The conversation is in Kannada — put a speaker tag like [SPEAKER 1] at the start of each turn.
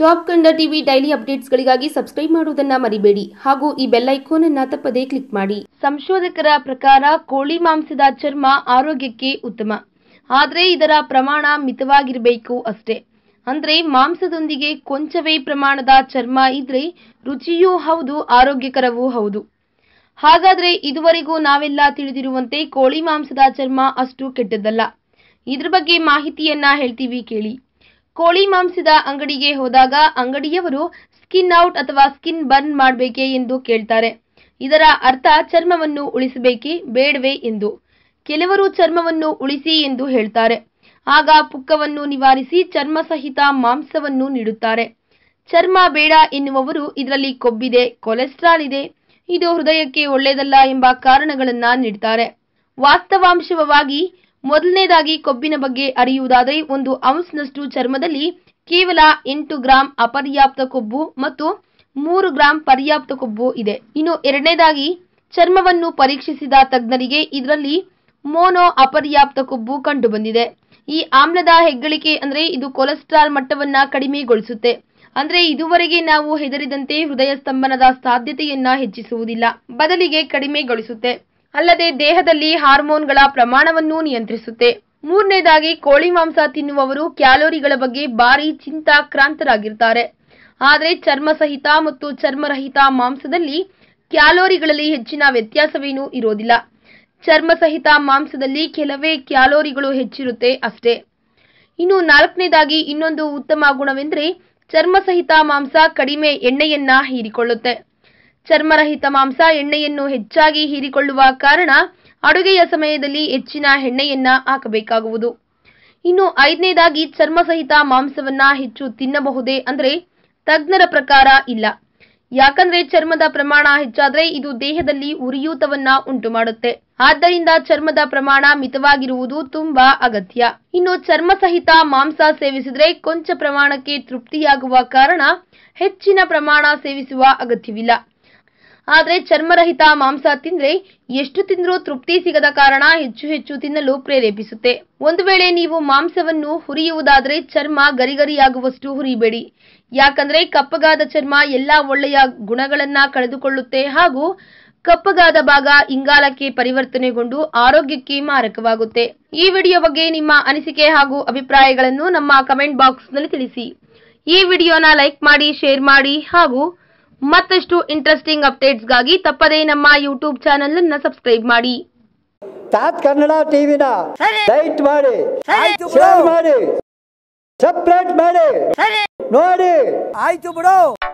[SPEAKER 1] ಟಾಪ್ ಕನ್ನಡ ಟಿವಿ ಡೈಲಿ ಅಪ್ಡೇಟ್ಸ್ಗಳಿಗಾಗಿ ಸಬ್ಸ್ಕ್ರೈಬ್ ಮಾಡುವುದನ್ನು ಮರಿಬೇಡಿ ಹಾಗೂ ಈ ಬೆಲ್ ಐಕಾನ್ ಅನ್ನ ತಪ್ಪದೇ ಕ್ಲಿಕ್ ಮಾಡಿ ಸಂಶೋಧಕರ ಪ್ರಕಾರ ಕೋಳಿ ಮಾಂಸದ ಚರ್ಮ ಆರೋಗ್ಯಕ್ಕೆ ಉತ್ತಮ ಆದರೆ ಇದರ ಪ್ರಮಾಣ ಮಿತವಾಗಿರಬೇಕು ಅಷ್ಟೇ ಅಂದರೆ ಮಾಂಸದೊಂದಿಗೆ ಕೊಂಚವೇ ಪ್ರಮಾಣದ ಚರ್ಮ ಇದ್ರೆ ರುಚಿಯೂ ಹೌದು ಆರೋಗ್ಯಕರವೂ ಹೌದು ಹಾಗಾದರೆ ಇದುವರೆಗೂ ನಾವೆಲ್ಲ ತಿಳಿದಿರುವಂತೆ ಕೋಳಿ ಮಾಂಸದ ಚರ್ಮ ಅಷ್ಟು ಕೆಟ್ಟದ್ದಲ್ಲ ಇದ್ರ ಬಗ್ಗೆ ಮಾಹಿತಿಯನ್ನ ಹೇಳ್ತೀವಿ ಕೇಳಿ ಕೋಳಿ ಮಾಂಸದ ಅಂಗಡಿಗೆ ಹೋದಾಗ ಅಂಗಡಿಯವರು ಸ್ಕಿನ್ ಔಟ್ ಅಥವಾ ಸ್ಕಿನ್ ಬರ್ನ್ ಮಾಡಬೇಕೆ ಎಂದು ಕೇಳ್ತಾರೆ ಇದರ ಅರ್ಥ ಚರ್ಮವನ್ನು ಉಳಿಸಬೇಕೆ ಬೇಡವೇ ಎಂದು ಕೆಲವರು ಚರ್ಮವನ್ನು ಉಳಿಸಿ ಎಂದು ಹೇಳ್ತಾರೆ ಆಗ ಪುಕ್ಕವನ್ನು ನಿವಾರಿಸಿ ಚರ್ಮ ಸಹಿತ ಮಾಂಸವನ್ನು ನೀಡುತ್ತಾರೆ ಚರ್ಮ ಬೇಡ ಎನ್ನುವವರು ಇದರಲ್ಲಿ ಕೊಬ್ಬಿದೆ ಕೊಲೆಸ್ಟ್ರಾಲ್ ಇದೆ ಇದು ಹೃದಯಕ್ಕೆ ಒಳ್ಳೆಯದಲ್ಲ ಎಂಬ ಕಾರಣಗಳನ್ನು ನೀಡ್ತಾರೆ ವಾಸ್ತವಾಂಶವಾಗಿ ಮೊದಲನೇದಾಗಿ ಕೊಬ್ಬಿನ ಬಗ್ಗೆ ಅರಿಯುವುದಾದರೆ ಒಂದು ಔನ್ಸ್ನಷ್ಟು ಚರ್ಮದಲ್ಲಿ ಕೇವಲ ಎಂಟು ಗ್ರಾಂ ಅಪರ್ಯಾಪ್ತ ಕೊಬ್ಬು ಮತ್ತು ಮೂರು ಗ್ರಾಂ ಪರ್ಯಾಪ್ತ ಕೊಬ್ಬು ಇದೆ ಇನ್ನು ಎರಡನೇದಾಗಿ ಚರ್ಮವನ್ನು ಪರೀಕ್ಷಿಸಿದ ತಜ್ಞರಿಗೆ ಇದರಲ್ಲಿ ಮೋನೋ ಅಪರ್ಯಾಪ್ತ ಕೊಬ್ಬು ಕಂಡುಬಂದಿದೆ ಈ ಆಮ್ಲದ ಹೆಗ್ಗಳಿಕೆ ಅಂದರೆ ಇದು ಕೊಲೆಸ್ಟ್ರಾಲ್ ಮಟ್ಟವನ್ನ ಕಡಿಮೆಗೊಳಿಸುತ್ತೆ ಅಂದ್ರೆ ಇದುವರೆಗೆ ನಾವು ಹೆದರಿದಂತೆ ಹೃದಯ ಸ್ತಂಭನದ ಸಾಧ್ಯತೆಯನ್ನ ಹೆಚ್ಚಿಸುವುದಿಲ್ಲ ಬದಲಿಗೆ ಕಡಿಮೆಗೊಳಿಸುತ್ತೆ ಅಲ್ಲದೆ ದೇಹದಲ್ಲಿ ಹಾರ್ಮೋನ್ಗಳ ಪ್ರಮಾಣವನ್ನು ನಿಯಂತ್ರಿಸುತ್ತೆ ಮೂರನೇದಾಗಿ ಕೋಳಿ ಮಾಂಸ ತಿನ್ನುವವರು ಕ್ಯಾಲೋರಿಗಳ ಬಗ್ಗೆ ಭಾರಿ ಚಿಂತಾಕ್ರಾಂತರಾಗಿರ್ತಾರೆ ಆದರೆ ಚರ್ಮ ಸಹಿತ ಮತ್ತು ಚರ್ಮರಹಿತ ಮಾಂಸದಲ್ಲಿ ಕ್ಯಾಲೋರಿಗಳಲ್ಲಿ ಹೆಚ್ಚಿನ ವ್ಯತ್ಯಾಸವೇನೂ ಇರೋದಿಲ್ಲ ಚರ್ಮ ಸಹಿತ ಮಾಂಸದಲ್ಲಿ ಕೆಲವೇ ಕ್ಯಾಲೋರಿಗಳು ಹೆಚ್ಚಿರುತ್ತೆ ಅಷ್ಟೇ ಇನ್ನು ನಾಲ್ಕನೇದಾಗಿ ಇನ್ನೊಂದು ಉತ್ತಮ ಗುಣವೆಂದರೆ ಚರ್ಮ ಸಹಿತ ಮಾಂಸ ಕಡಿಮೆ ಎಣ್ಣೆಯನ್ನ ಹೀರಿಕೊಳ್ಳುತ್ತೆ ಚರ್ಮರಹಿತ ಮಾಂಸ ಎಣ್ಣೆಯನ್ನು ಹೆಚ್ಚಾಗಿ ಹೀರಿಕೊಳ್ಳುವ ಕಾರಣ ಅಡುಗೆಯ ಸಮಯದಲ್ಲಿ ಹೆಚ್ಚಿನ ಎಣ್ಣೆಯನ್ನ ಹಾಕಬೇಕಾಗುವುದು ಇನ್ನು ಐದನೇದಾಗಿ ಚರ್ಮಸಹಿತ ಮಾಂಸವನ್ನ ಹೆಚ್ಚು ತಿನ್ನಬಹುದೇ ಅಂದರೆ ತಜ್ಞರ ಪ್ರಕಾರ ಇಲ್ಲ ಯಾಕಂದ್ರೆ ಚರ್ಮದ ಪ್ರಮಾಣ ಹೆಚ್ಚಾದರೆ ಇದು ದೇಹದಲ್ಲಿ ಉರಿಯೂತವನ್ನ ಉಂಟು ಮಾಡುತ್ತೆ ಆದ್ದರಿಂದ ಚರ್ಮದ ಪ್ರಮಾಣ ಮಿತವಾಗಿರುವುದು ತುಂಬಾ ಅಗತ್ಯ ಇನ್ನು ಚರ್ಮ ಸಹಿತ ಮಾಂಸ ಸೇವಿಸಿದರೆ ಕೊಂಚ ಪ್ರಮಾಣಕ್ಕೆ ತೃಪ್ತಿಯಾಗುವ ಕಾರಣ ಹೆಚ್ಚಿನ ಪ್ರಮಾಣ ಸೇವಿಸುವ ಅಗತ್ಯವಿಲ್ಲ ಆದರೆ ಚರ್ಮರಹಿತ ಮಾಂಸ ತಿಂದ್ರೆ ಎಷ್ಟು ತಿಂದರೂ ತೃಪ್ತಿ ಸಿಗದ ಕಾರಣ ಹೆಚ್ಚು ಹೆಚ್ಚು ತಿನ್ನಲು ಪ್ರೇರೇಪಿಸುತ್ತೆ ಒಂದು ವೇಳೆ ನೀವು ಮಾಂಸವನ್ನು ಹುರಿಯುವುದಾದರೆ ಚರ್ಮ ಗರಿಗರಿಯಾಗುವಷ್ಟು ಹುರಿಬೇಡಿ ಯಾಕಂದ್ರೆ ಕಪ್ಪಗಾದ ಚರ್ಮ ಎಲ್ಲಾ ಒಳ್ಳೆಯ ಗುಣಗಳನ್ನ ಕಳೆದುಕೊಳ್ಳುತ್ತೆ ಹಾಗೂ ಕಪ್ಪಗಾದ ಭಾಗ ಇಂಗಾಲಕ್ಕೆ ಪರಿವರ್ತನೆಗೊಂಡು ಆರೋಗ್ಯಕ್ಕೆ ಮಾರಕವಾಗುತ್ತೆ ಈ ವಿಡಿಯೋ ಬಗ್ಗೆ ನಿಮ್ಮ ಅನಿಸಿಕೆ ಹಾಗೂ ಅಭಿಪ್ರಾಯಗಳನ್ನು ನಮ್ಮ ಕಮೆಂಟ್ ಬಾಕ್ಸ್ನಲ್ಲಿ ತಿಳಿಸಿ ಈ ವಿಡಿಯೋನ ಲೈಕ್ ಮಾಡಿ ಶೇರ್ ಮಾಡಿ ಹಾಗೂ ಮತ್ತಷ್ಟು ಇಂಟ್ರೆಸ್ಟಿಂಗ್ ಅಪ್ಡೇಟ್ಸ್ಗಾಗಿ ತಪ್ಪದೇ ನಮ್ಮ ಯೂಟ್ಯೂಬ್ ಚಾನೆಲ್ ಅನ್ನು ಸಬ್ಸ್ಕ್ರೈಬ್ ಮಾಡಿ ತಾತ್ ಕನ್ನಡ ಟಿವಿನ ಲೈಟ್ ಮಾಡಿ ಶೇರ್ ಮಾಡಿ ಸಬ್ಸ್ಕ್ರೈಬ್ ಮಾಡಿ ನೋಡಿ ಆಯ್ತು ಬಿಡು